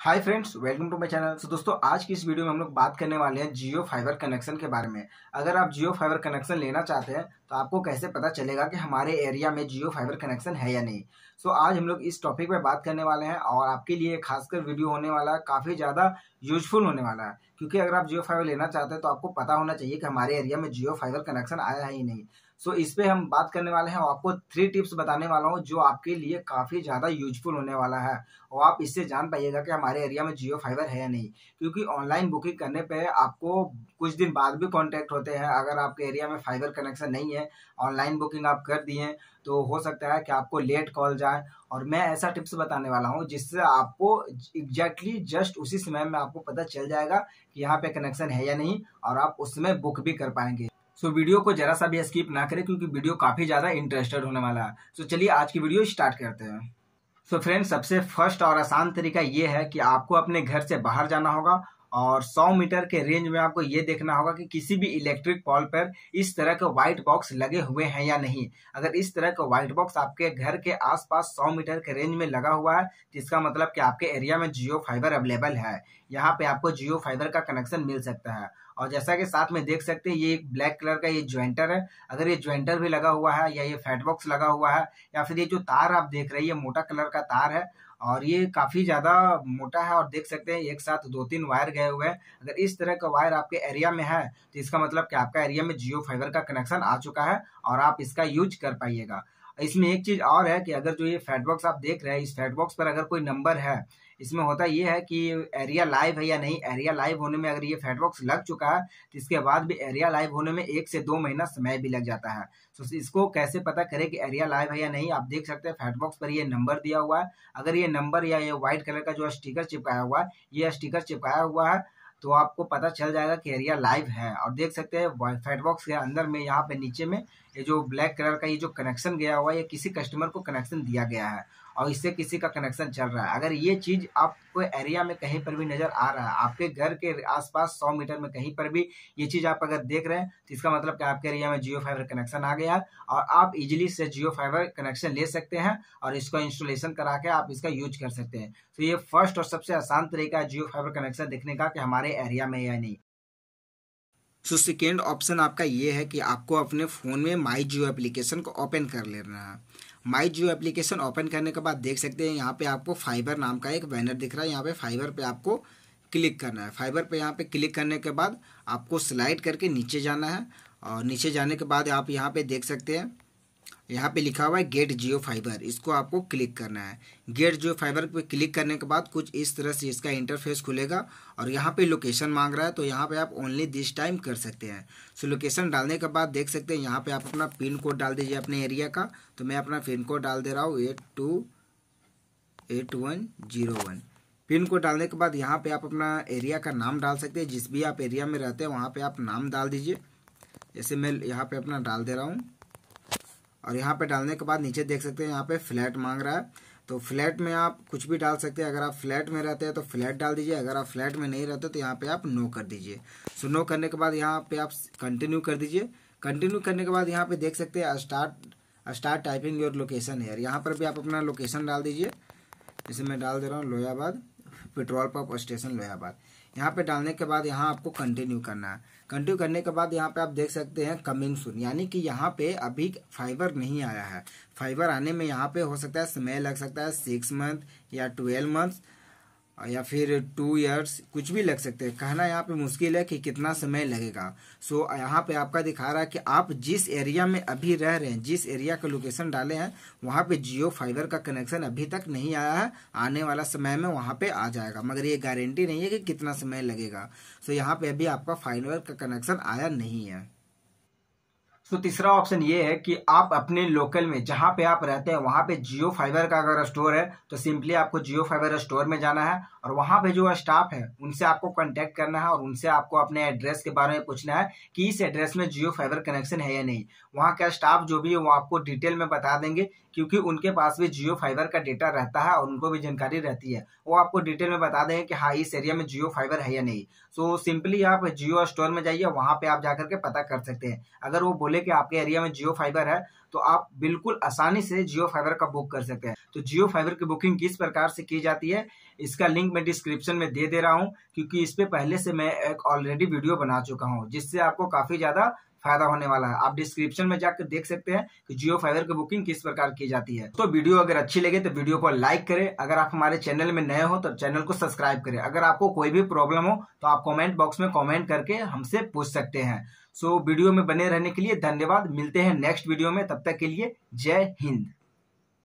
hi friends welcome to my channel so दोस्तों आज की इस वीडियो में हम लोग बात करने वाले हैं जियो फाइबर कनेक्शन के बारे में अगर आप जियो फाइबर कनेक्शन लेना चाहते हैं तो आपको कैसे पता चलेगा कि हमारे एरिया में जियो फाइबर कनेक्शन है या नहीं सो so, आज हम लोग इस टॉपिक पर बात करने वाले हैं और आपके लिए खासकर वीडियो होने वाला है काफ़ी ज़्यादा यूजफुल होने वाला है क्योंकि अगर आप जियो फाइबर लेना चाहते हैं तो आपको पता होना चाहिए कि हमारे एरिया में जियो फाइबर कनेक्शन आया है ही नहीं सो इस पर हम बात करने वाले हैं और आपको थ्री टिप्स बताने वाला हूँ जो आपके लिए काफ़ी ज़्यादा यूजफुल होने वाला है और आप इससे जान पाइएगा कि हमारे एरिया में जियो फाइबर है या नहीं क्योंकि ऑनलाइन बुकिंग करने पे आपको कुछ दिन बाद भी कांटेक्ट होते हैं अगर आपके एरिया में फाइबर कनेक्शन नहीं है ऑनलाइन बुकिंग आप कर दिए तो हो सकता है कि आपको लेट कॉल जाए और मैं ऐसा टिप्स बताने वाला हूँ जिससे आपको एग्जैक्टली जस्ट उसी समय में आपको पता चल जाएगा कि यहाँ पे कनेक्शन है या नहीं और आप उसमें बुक भी कर पाएंगे सो वीडियो को जरा सा भी स्किप ना करें क्योंकि वीडियो काफ़ी ज़्यादा इंटरेस्टेड होने वाला है सो चलिए आज की वीडियो स्टार्ट करते हैं सो so फ्रेंड्स सबसे फर्स्ट और आसान तरीका ये है कि आपको अपने घर से बाहर जाना होगा और 100 मीटर के रेंज में आपको ये देखना होगा कि किसी भी इलेक्ट्रिक पॉल पर इस तरह के व्हाइट बॉक्स लगे हुए हैं या नहीं अगर इस तरह का व्हाइट बॉक्स आपके घर के आसपास 100 मीटर के रेंज में लगा हुआ है जिसका मतलब कि आपके एरिया में जियो फाइबर अवेलेबल है यहाँ पे आपको जियो फाइबर का कनेक्शन मिल सकता है और जैसा कि साथ में देख सकते हैं ये एक ब्लैक कलर का ये ज्वाइंटर है अगर ये ज्वाइंटर भी लगा हुआ है या ये फैट बॉक्स लगा हुआ है या फिर ये जो तार आप देख हैं ये मोटा कलर का तार है और ये काफ़ी ज़्यादा मोटा है और देख सकते हैं एक साथ दो तीन वायर गए हुए हैं अगर इस तरह का वायर आपके एरिया में है तो इसका मतलब कि आपका एरिया में जियो फाइबर का कनेक्शन आ चुका है और आप इसका यूज कर पाइएगा इसमें एक चीज़ और है कि अगर जो ये फैट बॉक्स आप देख रहे हैं इस फैट बॉक्स पर अगर कोई नंबर है इसमें होता यह है कि एरिया लाइव है या नहीं एरिया लाइव होने में अगर ये फैट बॉक्स लग चुका है तो इसके बाद भी एरिया लाइव होने में एक से दो महीना समय भी लग जाता है तो इसको कैसे पता करें कि एरिया लाइव है या नहीं आप देख सकते हैं फैट बॉक्स पर ये नंबर दिया हुआ है अगर ये नंबर या ये व्हाइट कलर का जो स्टिकर चिपकाया हुआ है ये स्टिकर चिपकाया हुआ है तो आपको पता चल जाएगा कि एरिया लाइव है और देख सकते हैं फैट बॉक्स के अंदर में यहाँ पे नीचे में ये जो ब्लैक कलर का ये जो कनेक्शन गया हुआ है ये किसी कस्टमर को कनेक्शन दिया गया है और इससे किसी का कनेक्शन चल रहा है अगर ये चीज़ आपको एरिया में कहीं पर भी नज़र आ रहा है आपके घर के आसपास 100 मीटर में कहीं पर भी ये चीज़ आप अगर देख रहे हैं तो इसका मतलब कि आपके एरिया में जियो फाइबर कनेक्शन आ गया और आप इजिली से जियो फाइबर कनेक्शन ले सकते हैं और इसको इंस्टॉलेशन करा के आप इसका यूज कर सकते हैं तो ये फर्स्ट और सबसे आसान तरीका है जियो फाइबर कनेक्शन देखने का कि हमारे एरिया में या नहीं सो सेकेंड ऑप्शन आपका ये है कि आपको अपने फ़ोन में माई जियो एप्लीकेशन को ओपन कर लेना है माई जियो एप्लीकेशन ओपन करने के बाद देख सकते हैं यहाँ पे आपको फाइबर नाम का एक बैनर दिख रहा है यहाँ पे फाइबर पे आपको क्लिक करना है फाइबर पे यहाँ पे क्लिक करने के बाद आपको स्लाइड करके नीचे जाना है और नीचे जाने के बाद आप यहाँ पे देख सकते हैं यहाँ पे लिखा हुआ है गेट जियो फाइबर इसको आपको क्लिक करना है गेट जियो फाइबर पे क्लिक करने के बाद कुछ इस तरह से इसका इंटरफेस खुलेगा और यहाँ पे लोकेशन मांग रहा है तो यहाँ पे आप ओनली दिस टाइम कर सकते हैं सो लोकेशन डालने के बाद देख सकते हैं यहाँ पे आप अपना पिन कोड डाल दीजिए अपने एरिया का तो मैं अपना पिन कोड डाल दे रहा हूँ eight two eight one zero one pin code डालने के बाद यहाँ पर आप अपना एरिया का नाम डाल सकते हैं जिस भी आप एरिया में रहते हैं वहाँ पर आप नाम डाल दीजिए जैसे मैं यहाँ पर अपना डाल दे रहा हूँ और यहाँ पे डालने के बाद नीचे देख सकते हैं यहाँ पे फ्लैट मांग रहा है तो फ्लैट में आप कुछ भी डाल सकते हैं अगर आप फ्लैट में रहते हैं तो फ्लैट डाल दीजिए अगर आप फ्लैट में नहीं रहते तो यहाँ पे आप नो कर दीजिए सो नो करने के बाद यहाँ पे आप कंटिन्यू कर दीजिए कंटिन्यू करने के बाद यहाँ पे देख सकते हैं start start typing your location है यहाँ पर भी आप अपना लोकेशन डाल दीजिए जैसे मैं डाल दे रहा हूँ Lohiyabad petrol pump station Lohabad यहाँ पे डालने के बाद यहाँ आपको कंटिन्यू करना है कंटिन्यू करने के बाद यहाँ पे आप देख सकते हैं कमिंग सुन यानी कि यहाँ पे अभी फाइबर नहीं आया है फाइबर आने में यहाँ पे हो सकता है समय लग सकता है सिक्स मंथ या ट्वेल्व मंथ या फिर टू ईयर्स कुछ भी लग सकते हैं कहना यहाँ पे मुश्किल है कि कितना समय लगेगा सो so, यहाँ पे आपका दिखा रहा है कि आप जिस एरिया में अभी रह रहे हैं जिस एरिया का लोकेशन डाले हैं वहाँ पे जियो फाइबर का कनेक्शन अभी तक नहीं आया है आने वाला समय में वहाँ पे आ जाएगा मगर ये गारंटी नहीं है कि कितना समय लगेगा सो so, यहाँ पर अभी आपका फाइबर का कनेक्शन आया नहीं है तो तीसरा ऑप्शन ये है कि आप अपने लोकल में जहां पे आप रहते हैं वहां पे जियो फाइबर का अगर स्टोर है तो सिंपली आपको जियो फाइबर स्टोर में जाना है और वहां पे जो स्टाफ है उनसे आपको कांटेक्ट करना है और उनसे आपको अपने एड्रेस के बारे में पूछना है कि इस एड्रेस में जियो फाइबर कनेक्शन है या नहीं वहाँ का स्टाफ जो भी है वो आपको डिटेल में बता देंगे क्योंकि उनके पास भी जियो फाइबर का डेटा रहता है और उनको भी जानकारी रहती है वो आपको डिटेल में बता देंगे कि हाँ इस एरिया में जियो फाइबर है या नहीं सो तो सिंपली आप जियो स्टोर में जाइए वहां पर आप जाकर के पता कर सकते हैं अगर वो बोले बोले कि आपके एरिया में जियो फाइबर है तो आप बिल्कुल आसानी से जियो फाइबर का बुक कर सकते हैं तो जियो फाइबर की बुकिंग किस प्रकार से की जाती है इसका लिंक मैं डिस्क्रिप्शन में दे दे रहा हूँ क्योंकि इस पर पहले से मैं एक ऑलरेडी वीडियो बना चुका हूँ जिससे आपको काफ़ी ज़्यादा फायदा होने वाला है आप डिस्क्रिप्शन में जाकर देख सकते हैं कि जियो फाइबर की बुकिंग किस प्रकार की जाती है तो वीडियो अगर अच्छी लगे तो वीडियो को लाइक करें अगर आप हमारे चैनल में नए हो तो चैनल को सब्सक्राइब करें अगर आपको कोई भी प्रॉब्लम हो तो आप कमेंट बॉक्स में कमेंट करके हमसे पूछ सकते हैं सो वीडियो में बने रहने के लिए धन्यवाद मिलते हैं नेक्स्ट वीडियो में तब तक के लिए जय हिंद